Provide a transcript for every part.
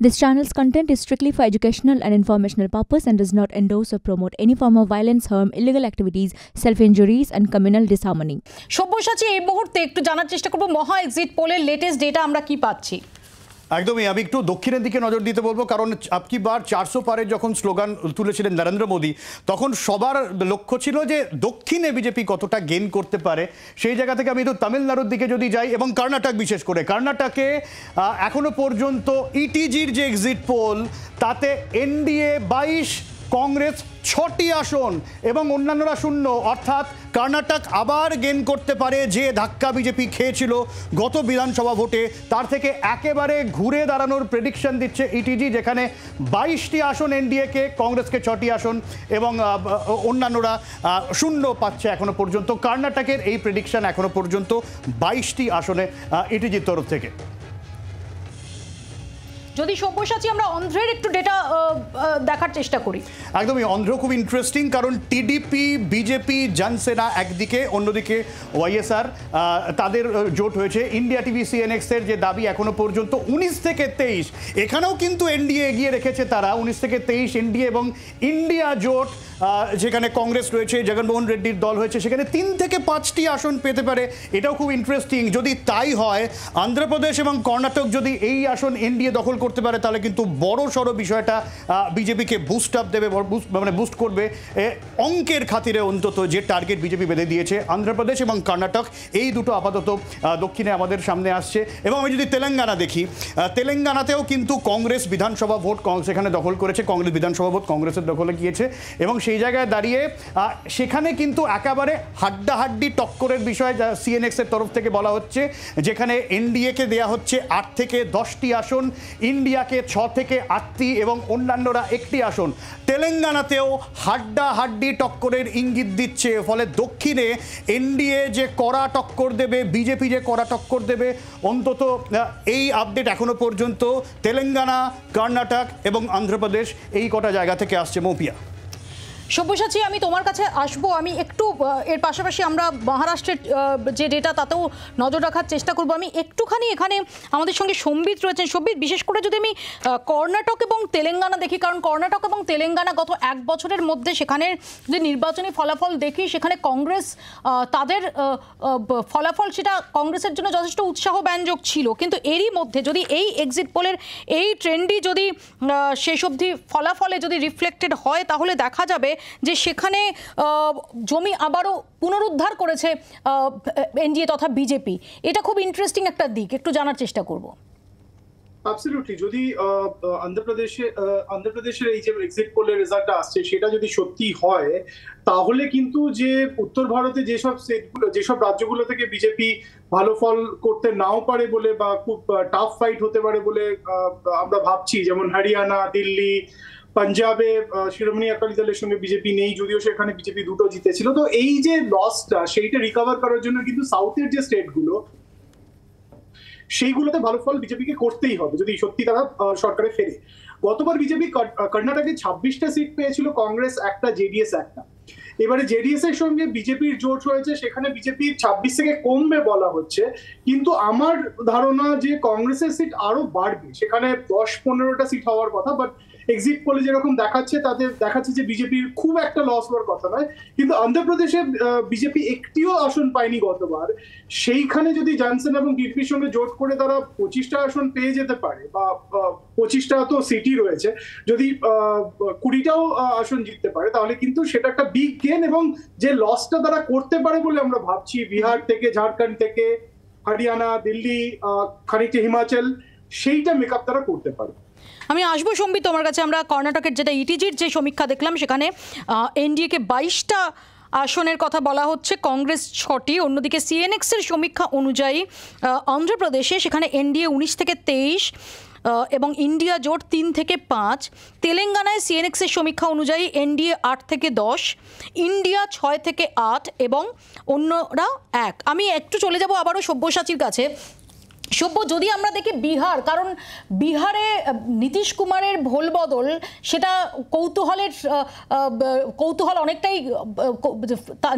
This channel's content is strictly for educational and informational purpose and does not endorse or promote any form of violence, harm, illegal activities, self-injuries and communal disharmony. Sabyasachi এই মুহূর্তে একটু জানার চেষ্টা করব মহা exit পোলের latest data আমরা কি পাচ্ছি একদমই আমি একটু দক্ষিণের দিকে নজর দিতে বলবো কারণ আপকি বার চারশো পারে যখন স্লোগান তুলেছিলেন নরেন্দ্র মোদী তখন সবার লক্ষ্য ছিল যে দক্ষিণে বিজেপি কতটা গেন করতে পারে সেই জায়গা থেকে আমি একটু তামিলনাড়ুর দিকে যদি যাই এবং কর্ণাটক বিশেষ করে কর্ণাটকে এখনো পর্যন্ত ইটিজির e যে এক্সিট পোল তাতে এনডিএ বাইশ কংগ্রেস ছটি আসন এবং অন্যান্যরা শূন্য অর্থাৎ কর্ণাটক আবার গেন করতে পারে যে ধাক্কা বিজেপি খেয়েছিল গত বিধানসভা ভোটে তার থেকে একেবারে ঘুরে দাঁড়ানোর প্রেডিকশন দিচ্ছে ইটিজি e যেখানে বাইশটি আসন এনডিএকে কংগ্রেসকে ছটি আসন এবং অন্যান্যরা শূন্য পাচ্ছে এখনো পর্যন্ত কর্ণাটকের এই প্রেডিকশন এখনো পর্যন্ত বাইশটি আসনে ইটিজির e তরফ থেকে যদি সব্যসাচী আমরা অন্ধ্রের একটু ডেটা দেখার চেষ্টা করি একদমই অন্ধ্র খুব ইন্টারেস্টিং কারণ টিডিপি বিজেপি জনসেনা একদিকে অন্যদিকে ওয়াইএসআর তাদের জোট হয়েছে ইন্ডিয়া টিভি এর যে দাবি এখনো পর্যন্ত উনিশ থেকে তেইশ এখানেও কিন্তু এনডিএ এগিয়ে রেখেছে তারা উনিশ থেকে তেইশ এনডিএ এবং ইন্ডিয়া জোট যেখানে কংগ্রেস রয়েছে জগনমোহন রেড্ডির দল হয়েছে সেখানে তিন থেকে পাঁচটি আসন পেতে পারে এটাও খুব ইন্টারেস্টিং যদি তাই হয় অন্ধ্রপ্রদেশ এবং কর্ণাটক যদি এই আসন এনডিএ দখল করে করতে পারে তাহলে কিন্তু বড় সড়ো বিষয়টা বিজেপিকে বুস্ট আপ দেবে মানে বুস্ট করবে অঙ্কের খাতিরে অন্তত যে টার্গেট বিজেপি বেঁধে দিয়েছে অন্ধ্রপ্রদেশ এবং কর্ণাটক এই দুটো আপাতত দক্ষিণে আমাদের সামনে আসছে এবং আমি যদি তেলেঙ্গানা দেখি তেলেঙ্গানাতেও কিন্তু কংগ্রেস বিধানসভা ভোট সেখানে দখল করেছে কংগ্রেস বিধানসভা ভোট কংগ্রেসের দখলে গিয়েছে এবং সেই জায়গায় দাঁড়িয়ে সেখানে কিন্তু একেবারে হাড্ডাহাড্ডি টক্করের বিষয় যা সিএনএক্সের তরফ থেকে বলা হচ্ছে যেখানে এনডিএকে দেয়া হচ্ছে আট থেকে দশটি আসন ইন ইন্ডিয়াকে ছ থেকে আটটি এবং অন্যান্যরা একটি আসন তেলেঙ্গানাতেও হাড্ডা হাড্ডি টক্করের ইঙ্গিত দিচ্ছে ফলে দক্ষিণে এনডিএ যে কড়া টক্কর দেবে বিজেপি যে কড়া টক্কর দেবে অন্তত এই আপডেট এখনো পর্যন্ত তেলেঙ্গানা কর্ণাটক এবং অন্ধ্রপ্রদেশ এই কটা জায়গা থেকে আসছে মৌপিয়া সব্যসাচী আমি তোমার কাছে আসব আমি একটু এর পাশাপাশি আমরা মহারাষ্ট্রের যে ডেটা তাতেও নজর রাখার চেষ্টা করব আমি একটুখানি এখানে আমাদের সঙ্গে সম্বিত রয়েছেন সম্বিত বিশেষ করে যদি আমি কর্ণাটক এবং তেলেঙ্গানা দেখি কারণ কর্ণাটক এবং তেলেঙ্গানা গত এক বছরের মধ্যে সেখানের যে নির্বাচনী ফলাফল দেখি সেখানে কংগ্রেস তাদের ফলাফল সেটা কংগ্রেসের জন্য যথেষ্ট উৎসাহ ব্যঞ্জক ছিল কিন্তু এরই মধ্যে যদি এই এক্সিট পোলের এই ট্রেন্ডই যদি শেষ অবধি ফলাফলে যদি রিফ্লেক্টেড হয় তাহলে দেখা যাবে যে সেখানে জমি আবারও পুনরুদ্ধার করেছে এনডিএ তথা বিজেপি এটা খুব ইন্টারেস্টিং একটা দিক একটু জানার চেষ্টা করব অ্যাবসলিউটলি যদি অন্ধ্রপ্রদেশে অন্ধ্রপ্রদেশের এই যে এক্সিট পোলের রেজাল্ট আসছে সেটা যদি সত্যি হয় তাহলে কিন্তু যে উত্তর ভারতে যেসব স্টেটগুলো যেসব রাজ্যগুলো থেকে বিজেপি ভালো ফল করতে নাও পারে বলে বা খুব টাফ ফাইট হতে পারে বলে আমরা ভাবছি যেমন হরিয়ানা দিল্লি পাঞ্জাবে শিরোমণি আকালি দলের সঙ্গে বিজেপি নেই যদিও সেখানে বিজেপি দুটো জিতেছিল তো এই যে লসটা সেইটা রিকভার করার জন্য কিন্তু সাউথের যে স্টেটগুলো সেইগুলোতে ভালো ফল বিজেপিকে করতেই হবে যদি সত্যি তারা সরকারে ফেরে গতবার বিজেপি কর্ণাটকে ছাব্বিশটা সিট পেয়েছিল কংগ্রেস একটা জেডিএস একটা এবারে জেডিএস এর সঙ্গে বিজেপির জোট হয়েছে সেখানে বিজেপির ছাব্বিশ থেকে কমবে বলা হচ্ছে কিন্তু আমার ধারণা যে কংগ্রেসের সিট আরো বাড়বে সেখানে দশ পনেরোটা সিট হওয়ার কথা বাট এক্সিট পোলে যেরকম দেখাচ্ছে তাতে দেখাচ্ছে যে বিজেপির খুব একটা লস হওয়ার কথা নয় কিন্তু অন্ধ্রপ্রদেশে বিজেপি একটিও আসন পায়নি গতবার সেইখানে যদি জানসেন এবং গিটপির সঙ্গে জোট করে তারা পঁচিশটা আসন পেয়ে যেতে পারে বা পঁচিশটা তো সিটি রয়েছে যদি কুড়িটাও আসন জিততে পারে তাহলে কিন্তু সেটা একটা বিগ গেন এবং যে লসটা তারা করতে পারে বলে আমরা ভাবছি বিহার থেকে ঝাড়খণ্ড থেকে হরিয়ানা দিল্লি খানিকটা হিমাচল সেইটা মেকআপ তারা করতে পারে আমি আসবো সম্বিত তোমার কাছে আমরা কর্ণাটকের যেটা ইটিজির e যে সমীক্ষা দেখলাম সেখানে এনডিএকে বাইশটা আসনের কথা বলা হচ্ছে কংগ্রেস ছটি অন্যদিকে সিএনএক্সের সমীক্ষা অনুযায়ী অন্ধ্রপ্রদেশে সেখানে এনডিএ উনিশ থেকে তেইশ এবং ইন্ডিয়া জোট তিন থেকে পাঁচ তেলেঙ্গানায় সিএনএক্সের সমীক্ষা অনুযায়ী এনডিএ আট থেকে দশ ইন্ডিয়া ছয় থেকে আট এবং অন্যরা এক আমি একটু চলে যাব আবারও সব্যসাচীর কাছে সভ্য যদি আমরা দেখি বিহার কারণ বিহারে নীতিশ কুমারের ভোল বদল সেটা কৌতূহলের কৌতূহল অনেকটাই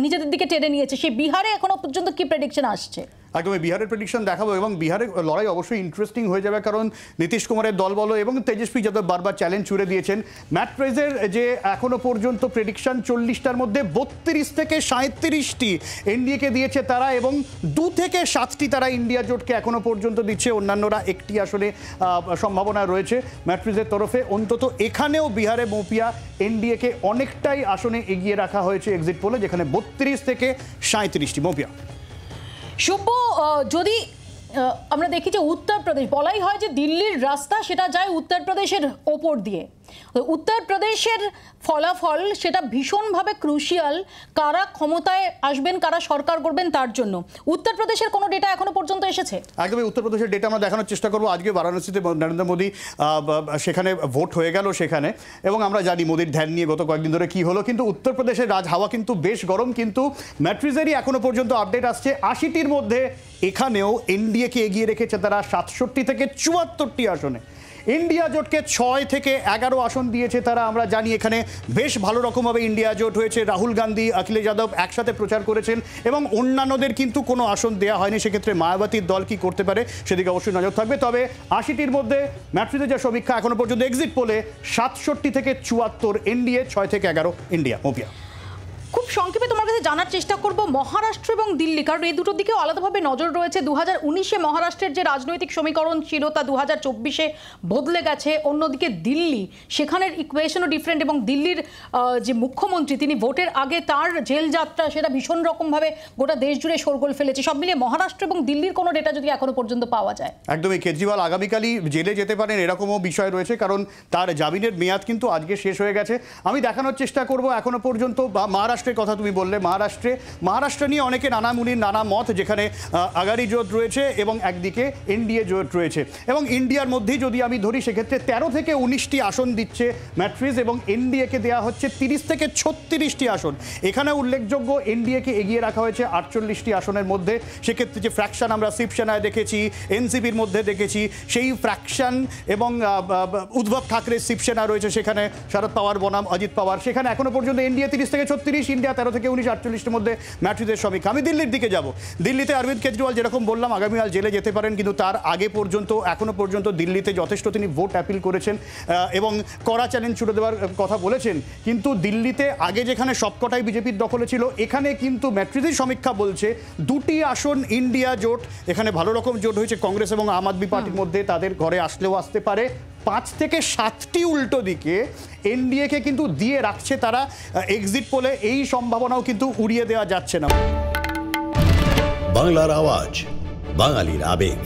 নিজেদের দিকে টেনে নিয়েছে সে বিহারে এখনো পর্যন্ত কি প্রেডিকশন আসছে একদমই বিহারের প্রেডিকশন দেখাবো এবং বিহারের লড়াই অবশ্যই ইন্টারেস্টিং হয়ে যাবে কারণ নীতিশ কুমারের দল বলো এবং তেজস্বী যাদব বারবার চ্যালেঞ্জ ছুড়ে দিয়েছেন ম্যাট প্রেজের যে এখনো পর্যন্ত প্রেডিকশন চল্লিশটার মধ্যে বত্রিশ থেকে সাঁত্রিশটি এনডিএকে দিয়েছে তারা এবং দু থেকে সাতটি তারা ইন্ডিয়া জোটকে এখনো পর্যন্ত দিচ্ছে অন্যান্যরা একটি আসলে সম্ভাবনা রয়েছে ম্যাট প্রেজের তরফে অন্তত এখানেও বিহারে মোপিয়া এনডিএকে অনেকটাই আসনে এগিয়ে রাখা হয়েছে এক্সিট পোলে যেখানে বত্রিশ থেকে সাঁত্রিশটি মোপিয়া শুভ যদি আমরা দেখি যে উত্তরপ্রদেশ বলাই হয় যে দিল্লির রাস্তা সেটা যায় উত্তরপ্রদেশের ওপর দিয়ে উত্তরপ্রদেশের ফলাফল সেটা ভীষণভাবে ক্রুশিয়াল কারা ক্ষমতায় আসবেন কারা সরকার করবেন তার জন্য উত্তরপ্রদেশের কোনো ডেটা এখনো পর্যন্ত এসেছে একদমই উত্তরপ্রদেশের ডেটা আমরা দেখানোর চেষ্টা করবো আজকে বারাণসীতে নরেন্দ্র মোদী সেখানে ভোট হয়ে গেল সেখানে এবং আমরা জানি মোদীর ধ্যান নিয়ে গত কয়েকদিন ধরে কী হলো কিন্তু উত্তরপ্রদেশের রাজ হাওয়া কিন্তু বেশ গরম কিন্তু ম্যাট্রিজেরই এখনো পর্যন্ত আপডেট আসছে আশিটির মধ্যে এখানেও এনডিএকে এগিয়ে রেখেছে তারা সাতষট্টি থেকে চুয়াত্তরটি আসনে ইন্ডিয়া জোটকে ছয় থেকে এগারো আসন দিয়েছে তারা আমরা জানি এখানে বেশ ভালো রকমভাবে ইন্ডিয়া জোট হয়েছে রাহুল গান্ধী অখিলেশ যাদব একসাথে প্রচার করেছেন এবং অন্যান্যদের কিন্তু কোনো আসন দেওয়া হয়নি সেক্ষেত্রে মায়াবতীর দল কি করতে পারে সেদিকে অবশ্যই নজর থাকবে তবে আশিটির মধ্যে ম্যাট্রিতে যা সমীক্ষা এখনও পর্যন্ত এক্সিট পোলে সাতষট্টি থেকে চুয়াত্তর এনডিএ ছয় থেকে এগারো ইন্ডিয়া মোপিয়া খুব সংক্ষেপে তোমার কাছে জানার চেষ্টা করব মহারাষ্ট্র এবং দিল্লি কারণ এই দুটোর দিকেও আলাদাভাবে নজর রয়েছে দু হাজার উনিশে মহারাষ্ট্রের যে রাজনৈতিক সমীকরণ ছিল তা দু হাজার চব্বিশে বদলে গেছে অন্যদিকে দিল্লি সেখানের ইকুয়েশনও ডিফারেন্ট এবং দিল্লির যে মুখ্যমন্ত্রী তিনি ভোটের আগে তার জেল যাত্রা সেটা ভীষণ রকমভাবে গোটা দেশ জুড়ে সরগোল ফেলেছে সব মিলিয়ে মহারাষ্ট্র এবং দিল্লির কোনো ডেটা যদি এখনো পর্যন্ত পাওয়া যায় একদমই কেজরিওয়াল আগামীকালই জেলে যেতে পারেন এরকমও বিষয় রয়েছে কারণ তার জামিনের মেয়াদ কিন্তু আজকে শেষ হয়ে গেছে আমি দেখানোর চেষ্টা করব এখনো পর্যন্ত বা মহারাষ্ট্র মহারাষ্ট্রের কথা তুমি বললে মহারাষ্ট্রে মহারাষ্ট্র নিয়ে অনেকে নানামুনির নানা মত যেখানে আগারি জোট রয়েছে এবং একদিকে এনডিএ জোট রয়েছে এবং ইন্ডিয়ার মধ্যেই যদি আমি ধরি সেক্ষেত্রে তেরো থেকে উনিশটি আসন দিচ্ছে ম্যাট্রিজ এবং এনডিএকে দেওয়া হচ্ছে তিরিশ থেকে ছত্রিশটি আসন এখানে উল্লেখযোগ্য এনডিএকে এগিয়ে রাখা হয়েছে আটচল্লিশটি আসনের মধ্যে সেক্ষেত্রে যে ফ্র্যাকশন আমরা শিবসেনায় দেখেছি এনসিপির মধ্যে দেখেছি সেই ফ্র্যাকশন এবং উদ্ভব ঠাকরে শিবসেনা রয়েছে সেখানে শরদ পাওয়ার বনাম অজিত পাওয়ার সেখানে এখনও পর্যন্ত এনডিএ তিরিশ থেকে ছত্রিশ ইন্ডিয়া তেরো থেকে উনিশ আটচল্লিশের মধ্যে ম্যাট্রিদের শ্রমিক আমি দিল্লির দিকে যাব দিল্লিতে অরবিন্দ কেজরিওয়াল যেরকম বললাম আগামীকাল জেলে যেতে পারেন কিন্তু তার আগে পর্যন্ত এখনও পর্যন্ত দিল্লিতে যথেষ্ট তিনি ভোট অ্যাপিল করেছেন এবং করা চ্যালেঞ্জ ছুটে দেওয়ার কথা বলেছেন কিন্তু দিল্লিতে আগে যেখানে সবকটাই বিজেপির দখলে ছিল এখানে কিন্তু ম্যাট্রিদের সমীক্ষা বলছে দুটি আসন ইন্ডিয়া জোট এখানে ভালো রকম জোট হয়েছে কংগ্রেস এবং আম আদমি পার্টির মধ্যে তাদের ঘরে আসলেও আসতে পারে পাঁচ থেকে সাতটি উল্টো দিকে এনডিএকে কিন্তু দিয়ে রাখছে তারা এক্সিট পোলে এই সম্ভাবনাও কিন্তু উড়িয়ে দেওয়া যাচ্ছে না বাংলার আওয়াজ বাঙালির আবেগ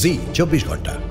জি চব্বিশ ঘন্টা